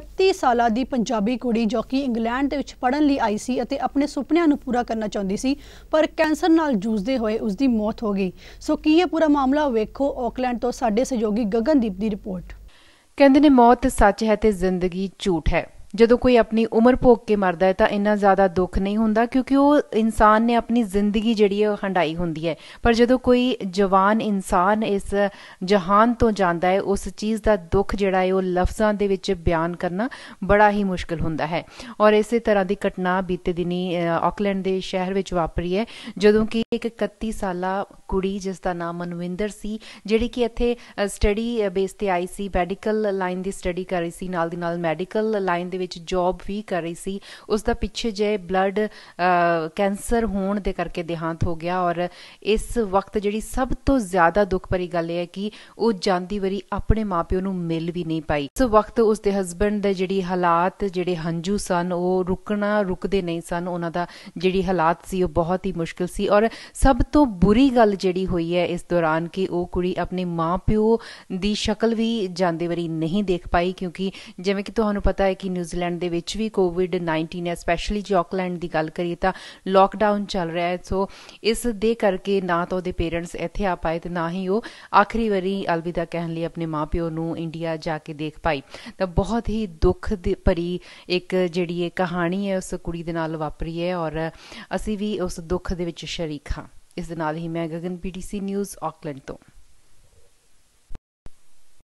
31 ਸਾਲਾਂ ਦੀ ਪੰਜਾਬੀ ਕੁੜੀ ਜੋ ਕਿ ਇੰਗਲੈਂਡ ਦੇ ਵਿੱਚ ਪੜਨ ਲਈ ਆਈ ਸੀ ਅਤੇ ਆਪਣੇ ਸੁਪਨਿਆਂ ਨੂੰ ਪੂਰਾ ਕਰਨਾ ਚਾਹੁੰਦੀ ਸੀ ਪਰ ਕੈਂਸਰ ਨਾਲ ਜੂਝਦੇ ਹੋਏ ਉਸ ਦੀ ਮੌਤ ਹੋ ਗਈ ਸੋ ਕੀ ਇਹ ਪੂਰਾ ਮਾਮਲਾ ਵੇਖੋ ਆਕਲੈਂਡ ਤੋਂ ਸਾਡੇ ਸਹਿਯੋਗੀ ਗਗਨਦੀਪ ਦੀ ਰਿਪੋਰਟ ਕਹਿੰਦੇ ਨੇ ਮੌਤ ਸੱਚ ਹੈ ਤੇ ਜ਼ਿੰਦਗੀ ਝੂਠ ਹੈ ਜਦੋਂ ਕੋਈ ਆਪਣੀ ਉਮਰ ਭੋਗ ਕੇ ਮਰਦਾ ਹੈ ਤਾਂ ਇੰਨਾ ਜ਼ਿਆਦਾ ਦੁੱਖ ਨਹੀਂ ਹੁੰਦਾ ਕਿਉਂਕਿ ਉਹ ਇਨਸਾਨ ਨੇ ਆਪਣੀ ਜ਼ਿੰਦਗੀ ਜਿਹੜੀ ਹੈ ਹੰਡਾਈ ਹੁੰਦੀ ਹੈ ਪਰ ਜਦੋਂ ਕੋਈ ਜਵਾਨ ਇਨਸਾਨ ਇਸ ਜਹਾਨ ਤੋਂ ਜਾਂਦਾ ਹੈ ਉਸ ਚੀਜ਼ ਦਾ ਦੁੱਖ ਜਿਹੜਾ ਹੈ ਉਹ ਲਫ਼ਜ਼ਾਂ ਦੇ ਵਿੱਚ ਬਿਆਨ ਕਰਨਾ ਬੜਾ ਹੀ ਮੁਸ਼ਕਲ ਹੁੰਦਾ ਹੈ ਔਰ ਇਸੇ ਤਰ੍ਹਾਂ ਦੀ ਘਟਨਾ ਬੀਤੇ ਦਿਨੀ ਆਕਲੈਂਡ ਦੇ ਸ਼ਹਿਰ ਵਿੱਚ ਵਾਪਰੀ ਹੈ ਜਦੋਂ ਕਿ ਇੱਕ 31 ਸਾਲਾ ਕੁੜੀ ਜਿਸ ਦਾ ਨਾਮ ਮਨਵਿੰਦਰ ਸੀ ਜਿਹੜੀ ਕਿ ਇੱਥੇ ਸਟੱਡੀ ਬੇਸ ਤੇ ਆਈ ਸੀ ਮੈਡੀਕਲ ਲਾਈਨ ਦੀ ਸਟੱਡੀ ਕਰ ਰਹੀ ਸੀ ਨਾਲ ਦੀ ਨਾਲ ਮੈਡੀਕਲ ਲਾਈਨ ਦੇ ਵਿੱਚ ਜੌਬ ਵੀ ਕਰ ਰਹੀ ਸੀ ਉਸ ਦਾ ਪਿੱਛੇ ਜੇ ਬਲੱਡ ਕੈਂਸਰ ਹੋਣ ਦੇ ਕਰਕੇ ਦੇਹਾਂਤ ਹੋ ਗਿਆ ਔਰ ਇਸ ਵਕਤ ਜਿਹੜੀ ਸਭ ਤੋਂ ਜ਼ਿਆਦਾ ਦੁੱਖ ਭਰੀ ਗੱਲ ਇਹ ਹੈ ਕਿ ਉਹ ਜਾਂਦੀ ਵਾਰੀ ਆਪਣੇ ਮਾਪਿਓ ਨੂੰ ਮਿਲ ਵੀ ਨਹੀਂ ਪਾਈ ਉਸ ਵਕਤ ਉਸ ਦੇ ਹਸਬੰਡ ਦੇ ਜਿਹੜੀ ਹਾਲਾਤ ਜਿਹੜੇ ਹੰਝੂ ਸਨ ਉਹ ਰੁਕਣਾ ਰੁਕਦੇ ਨਹੀਂ ਸਨ ਉਹਨਾਂ ਦਾ ਜਿਹੜੀ ਹਾਲਾਤ ਸੀ ਉਹ ਬਹੁਤ ਹੀ ਮੁਸ਼ਕਲ ਸੀ ਔਰ ਸਭ ਤੋਂ ਬੁਰੀ ਗੱਲ ਜਿਹੜੀ ਹੋਈ ਹੈ ਇਸ ਦੌਰਾਨ ਕਿ ਉਹ ਕੁੜੀ ਆਪਣੇ ਮਾਪਿਓ ਦੀ ਸ਼ਕਲ ਵੀ ਜਾਂਦੇ ਵਾਰੀ ਨਹੀਂ ਦੇਖ ਪਾਈ ਕਿਉਂਕਿ ਜਿਵੇਂ ਕਿ ਤੁਹਾਨੂੰ ਪਤਾ ਹੈ ਕਿ ਨਿਊਜ਼ੀ ਨਿਊਜ਼ੀਲੈਂਡ ਦੇ ਵਿੱਚ ਵੀ ਕੋਵਿਡ-19 ਹੈ ਸਪੈਸ਼ਲੀ ਜੇ ਆਕਲੈਂਡ ਦੀ ਗੱਲ ਕਰੀਏ ਤਾਂ ਲਾਕਡਾਊਨ ਚੱਲ ਰਿਹਾ ਹੈ ਸੋ ਇਸ ਦੇ ਕਰਕੇ ਨਾ ਤਾਂ ਉਹਦੇ ਪੇਰੈਂਟਸ ਇੱਥੇ ਆ ਪਾਏ ਤੇ ਨਾ ਹੀ ਉਹ ਆਖਰੀ ਵਾਰੀ ਅਲਵਿਦਾ ਕਹਿਣ ਲਈ ਆਪਣੇ ਮਾਪਿਓ ਨੂੰ ਇੰਡੀਆ ਜਾ ਕੇ ਦੇਖ ਪਾਈ ਤਾਂ ਬਹੁਤ ਹੀ ਦੁੱਖ ਭਰੀ ਇੱਕ ਜਿਹੜੀ ਇਹ ਕਹਾਣੀ ਹੈ ਉਸ ਕੁੜੀ ਦੇ ਨਾਲ ਵਾਪਰੀ ਹੈ ਔਰ ਅਸੀਂ ਵੀ ਉਸ ਦੁੱਖ ਦੇ ਵਿੱਚ ਸ਼ਰੀਕ ਹਾਂ ਇਸ ਦੇ ਨਾਲ ਹੀ ਮੈਂ ਗਗਨ ਪੀਟੀਸੀ ਨਿਊਜ਼ ਆਕਲੈਂਡ ਤੋਂ